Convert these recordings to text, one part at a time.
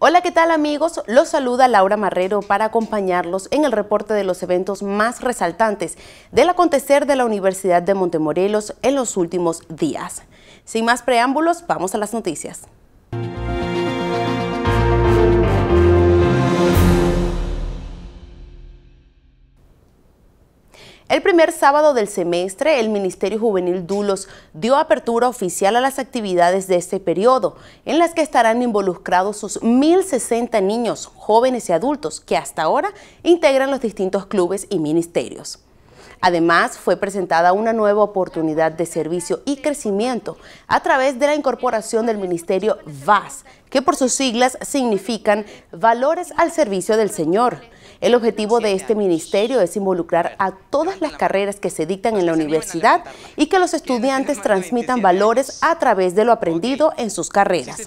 Hola, ¿qué tal amigos? Los saluda Laura Marrero para acompañarlos en el reporte de los eventos más resaltantes del acontecer de la Universidad de Montemorelos en los últimos días. Sin más preámbulos, vamos a las noticias. El primer sábado del semestre, el Ministerio Juvenil Dulos dio apertura oficial a las actividades de este periodo, en las que estarán involucrados sus 1.060 niños, jóvenes y adultos que hasta ahora integran los distintos clubes y ministerios. Además, fue presentada una nueva oportunidad de servicio y crecimiento a través de la incorporación del Ministerio VAS, que por sus siglas significan Valores al Servicio del Señor, el objetivo de este ministerio es involucrar a todas las carreras que se dictan en la universidad y que los estudiantes transmitan valores a través de lo aprendido en sus carreras.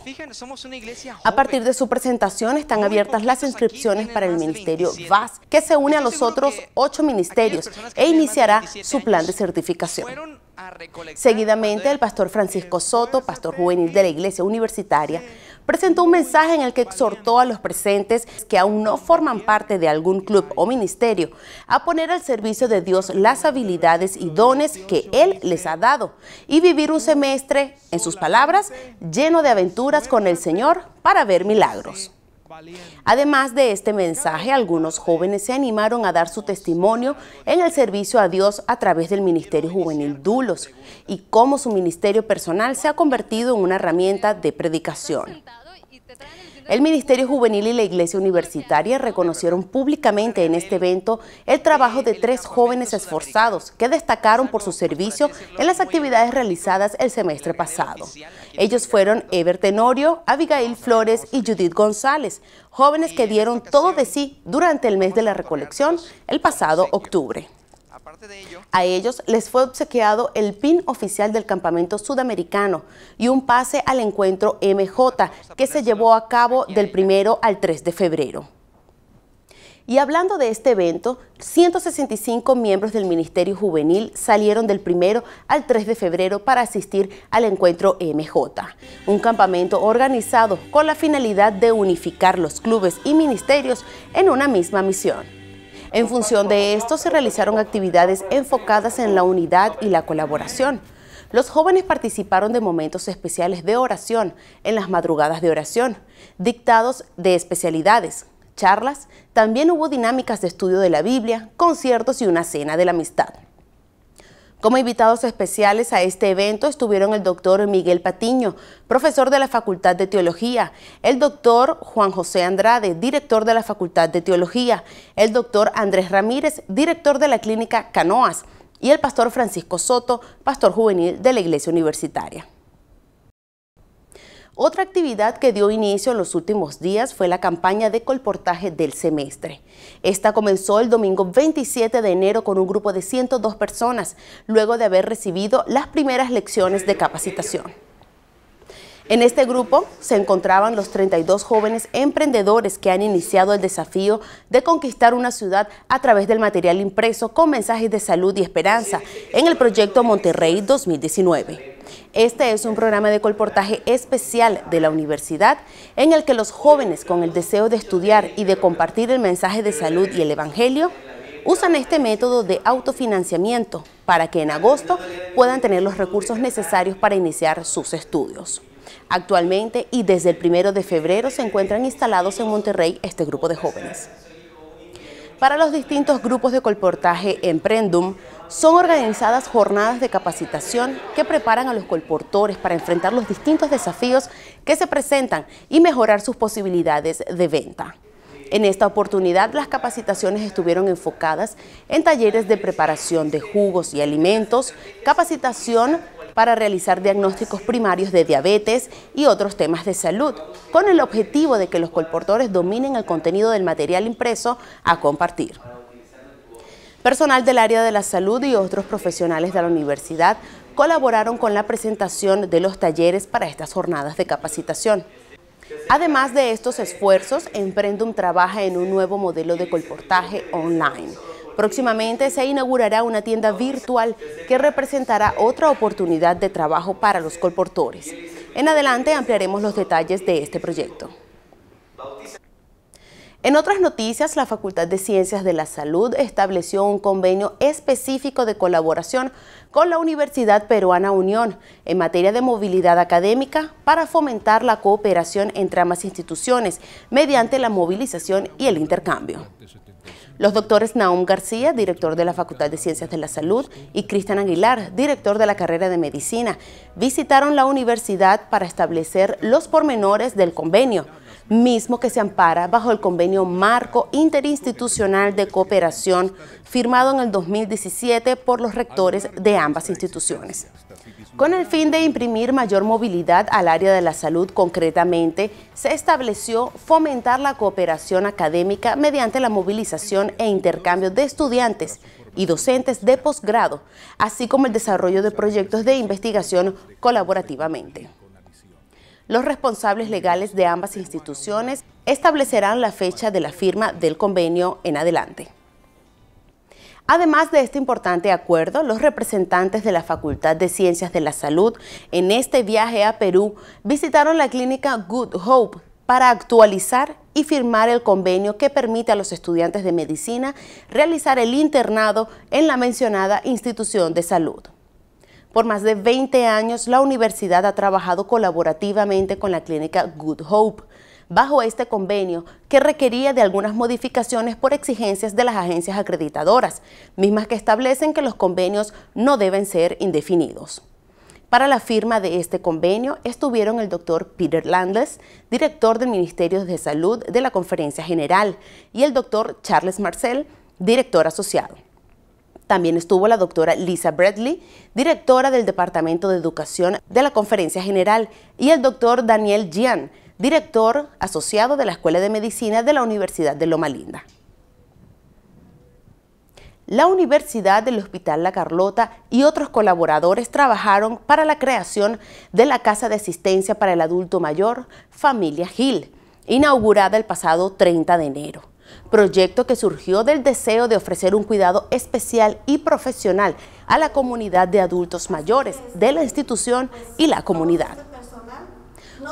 A partir de su presentación están abiertas las inscripciones para el Ministerio VAS, que se une a los otros ocho ministerios e iniciará su plan de certificación. Seguidamente, el pastor Francisco Soto, pastor juvenil de la Iglesia Universitaria, presentó un mensaje en el que exhortó a los presentes que aún no forman parte de algún club o ministerio a poner al servicio de Dios las habilidades y dones que Él les ha dado y vivir un semestre, en sus palabras, lleno de aventuras con el Señor para ver milagros. Además de este mensaje, algunos jóvenes se animaron a dar su testimonio en el servicio a Dios a través del Ministerio Juvenil Dulos y cómo su ministerio personal se ha convertido en una herramienta de predicación. El Ministerio Juvenil y la Iglesia Universitaria reconocieron públicamente en este evento el trabajo de tres jóvenes esforzados que destacaron por su servicio en las actividades realizadas el semestre pasado. Ellos fueron Ever Tenorio, Abigail Flores y Judith González, jóvenes que dieron todo de sí durante el mes de la recolección el pasado octubre a ellos les fue obsequiado el pin oficial del campamento sudamericano y un pase al encuentro MJ que se llevó a cabo del primero al 3 de febrero. Y hablando de este evento, 165 miembros del Ministerio Juvenil salieron del 1 al 3 de febrero para asistir al encuentro MJ, un campamento organizado con la finalidad de unificar los clubes y ministerios en una misma misión. En función de esto, se realizaron actividades enfocadas en la unidad y la colaboración. Los jóvenes participaron de momentos especiales de oración en las madrugadas de oración, dictados de especialidades, charlas, también hubo dinámicas de estudio de la Biblia, conciertos y una cena de la amistad. Como invitados especiales a este evento estuvieron el doctor Miguel Patiño, profesor de la Facultad de Teología, el doctor Juan José Andrade, director de la Facultad de Teología, el doctor Andrés Ramírez, director de la Clínica Canoas, y el pastor Francisco Soto, pastor juvenil de la Iglesia Universitaria. Otra actividad que dio inicio en los últimos días fue la campaña de colportaje del semestre. Esta comenzó el domingo 27 de enero con un grupo de 102 personas, luego de haber recibido las primeras lecciones de capacitación. En este grupo se encontraban los 32 jóvenes emprendedores que han iniciado el desafío de conquistar una ciudad a través del material impreso con mensajes de salud y esperanza en el proyecto Monterrey 2019. Este es un programa de colportaje especial de la universidad en el que los jóvenes con el deseo de estudiar y de compartir el mensaje de salud y el evangelio usan este método de autofinanciamiento para que en agosto puedan tener los recursos necesarios para iniciar sus estudios. Actualmente y desde el primero de febrero se encuentran instalados en Monterrey este grupo de jóvenes. Para los distintos grupos de colportaje en Emprendum, son organizadas jornadas de capacitación que preparan a los colportores para enfrentar los distintos desafíos que se presentan y mejorar sus posibilidades de venta. En esta oportunidad, las capacitaciones estuvieron enfocadas en talleres de preparación de jugos y alimentos, capacitación para realizar diagnósticos primarios de diabetes y otros temas de salud, con el objetivo de que los colportores dominen el contenido del material impreso a compartir. Personal del área de la salud y otros profesionales de la universidad colaboraron con la presentación de los talleres para estas jornadas de capacitación. Además de estos esfuerzos, Emprendum trabaja en un nuevo modelo de colportaje online. Próximamente se inaugurará una tienda virtual que representará otra oportunidad de trabajo para los colportores. En adelante ampliaremos los detalles de este proyecto. En otras noticias, la Facultad de Ciencias de la Salud estableció un convenio específico de colaboración con la Universidad Peruana Unión en materia de movilidad académica para fomentar la cooperación entre ambas instituciones mediante la movilización y el intercambio. Los doctores Naum García, director de la Facultad de Ciencias de la Salud, y Cristian Aguilar, director de la carrera de Medicina, visitaron la universidad para establecer los pormenores del convenio mismo que se ampara bajo el convenio marco interinstitucional de cooperación firmado en el 2017 por los rectores de ambas instituciones. Con el fin de imprimir mayor movilidad al área de la salud concretamente, se estableció fomentar la cooperación académica mediante la movilización e intercambio de estudiantes y docentes de posgrado, así como el desarrollo de proyectos de investigación colaborativamente. Los responsables legales de ambas instituciones establecerán la fecha de la firma del convenio en adelante. Además de este importante acuerdo, los representantes de la Facultad de Ciencias de la Salud en este viaje a Perú visitaron la clínica Good Hope para actualizar y firmar el convenio que permite a los estudiantes de medicina realizar el internado en la mencionada institución de salud. Por más de 20 años, la universidad ha trabajado colaborativamente con la clínica Good Hope bajo este convenio que requería de algunas modificaciones por exigencias de las agencias acreditadoras, mismas que establecen que los convenios no deben ser indefinidos. Para la firma de este convenio estuvieron el doctor Peter Landes, director del Ministerio de Salud de la Conferencia General, y el doctor Charles Marcel, director asociado. También estuvo la doctora Lisa Bradley, directora del Departamento de Educación de la Conferencia General, y el doctor Daniel Gian, director asociado de la Escuela de Medicina de la Universidad de Loma Linda. La Universidad del Hospital La Carlota y otros colaboradores trabajaron para la creación de la Casa de Asistencia para el Adulto Mayor Familia Gil, inaugurada el pasado 30 de enero proyecto que surgió del deseo de ofrecer un cuidado especial y profesional a la comunidad de adultos mayores de la institución y la comunidad.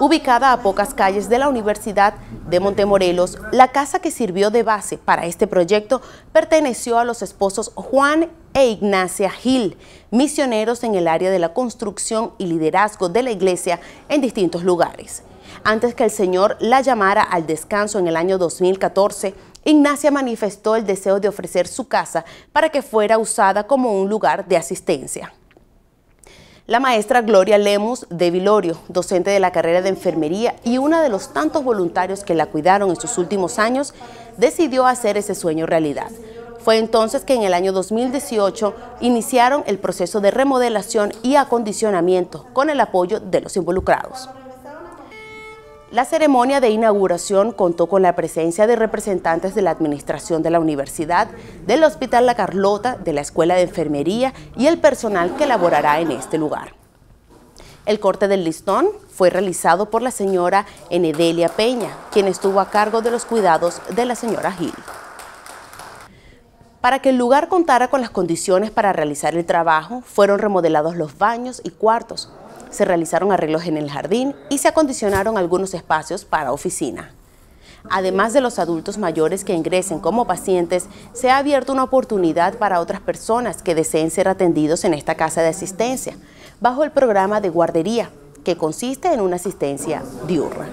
Ubicada a pocas calles de la Universidad de Montemorelos, la casa que sirvió de base para este proyecto perteneció a los esposos Juan e Ignacia Gil, misioneros en el área de la construcción y liderazgo de la iglesia en distintos lugares. Antes que el Señor la llamara al descanso en el año 2014, Ignacia manifestó el deseo de ofrecer su casa para que fuera usada como un lugar de asistencia. La maestra Gloria Lemus de Vilorio, docente de la carrera de enfermería y una de los tantos voluntarios que la cuidaron en sus últimos años, decidió hacer ese sueño realidad. Fue entonces que en el año 2018 iniciaron el proceso de remodelación y acondicionamiento con el apoyo de los involucrados. La ceremonia de inauguración contó con la presencia de representantes de la Administración de la Universidad, del Hospital La Carlota, de la Escuela de Enfermería y el personal que laborará en este lugar. El corte del listón fue realizado por la señora Enedelia Peña, quien estuvo a cargo de los cuidados de la señora Gil. Para que el lugar contara con las condiciones para realizar el trabajo, fueron remodelados los baños y cuartos, se realizaron arreglos en el jardín y se acondicionaron algunos espacios para oficina. Además de los adultos mayores que ingresen como pacientes, se ha abierto una oportunidad para otras personas que deseen ser atendidos en esta casa de asistencia, bajo el programa de guardería, que consiste en una asistencia diurna.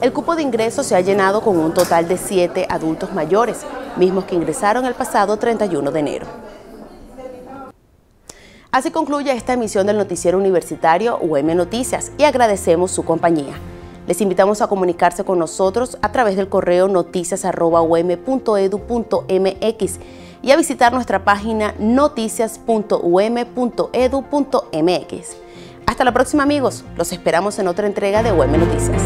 El cupo de ingreso se ha llenado con un total de siete adultos mayores, mismos que ingresaron el pasado 31 de enero. Así concluye esta emisión del noticiero universitario UM Noticias y agradecemos su compañía. Les invitamos a comunicarse con nosotros a través del correo noticias.um.edu.mx y a visitar nuestra página noticias.um.edu.mx. Hasta la próxima amigos, los esperamos en otra entrega de UM Noticias.